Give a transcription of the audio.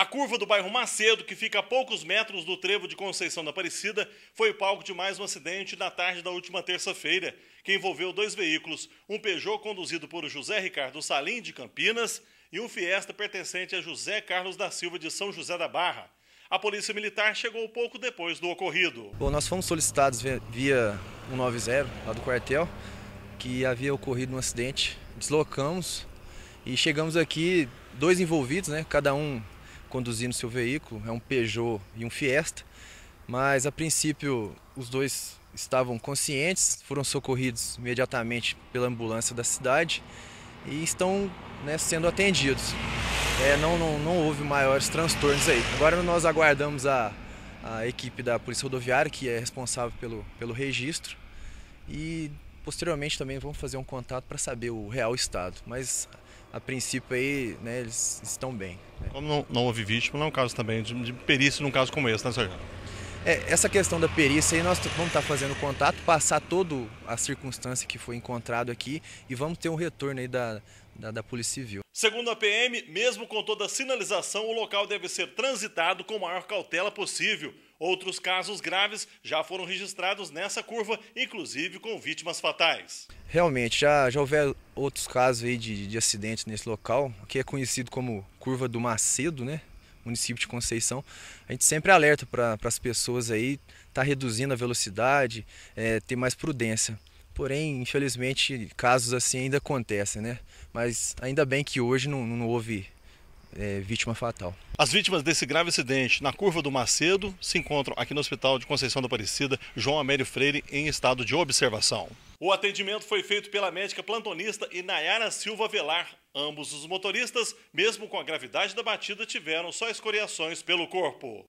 A curva do bairro Macedo, que fica a poucos metros do trevo de Conceição da Aparecida, foi palco de mais um acidente na tarde da última terça-feira, que envolveu dois veículos, um Peugeot conduzido por José Ricardo Salim, de Campinas, e um Fiesta pertencente a José Carlos da Silva, de São José da Barra. A Polícia Militar chegou pouco depois do ocorrido. Bom, nós fomos solicitados via 190, lá do quartel, que havia ocorrido um acidente. Deslocamos e chegamos aqui, dois envolvidos, né? Cada um conduzindo seu veículo, é um Peugeot e um Fiesta, mas a princípio os dois estavam conscientes, foram socorridos imediatamente pela ambulância da cidade e estão né, sendo atendidos. É, não, não, não, houve maiores transtornos aí. Agora nós aguardamos a, a equipe da Polícia Rodoviária, que é responsável pelo, pelo registro, e posteriormente também vamos fazer um contato para saber o real estado. Mas a princípio aí, né, eles estão bem. Né. Como não, não, houve vítima, não é um caso também de, de perícia num caso como esse, né, Sérgio? É, essa questão da perícia aí nós vamos estar tá fazendo contato, passar toda a circunstância que foi encontrado aqui e vamos ter um retorno aí da, da, da Polícia Civil. Segundo a PM, mesmo com toda a sinalização, o local deve ser transitado com a maior cautela possível. Outros casos graves já foram registrados nessa curva, inclusive com vítimas fatais. Realmente, já, já houver, outros casos aí de, de acidentes nesse local, que é conhecido como Curva do Macedo, né? município de Conceição, a gente sempre alerta para as pessoas aí tá reduzindo a velocidade, é, ter mais prudência. Porém, infelizmente, casos assim ainda acontecem, né? Mas ainda bem que hoje não, não houve é, vítima fatal. As vítimas desse grave acidente na curva do Macedo se encontram aqui no Hospital de Conceição da Aparecida, João Amélio Freire, em estado de observação. O atendimento foi feito pela médica plantonista e Nayara Silva Velar. Ambos os motoristas, mesmo com a gravidade da batida, tiveram só escoriações pelo corpo.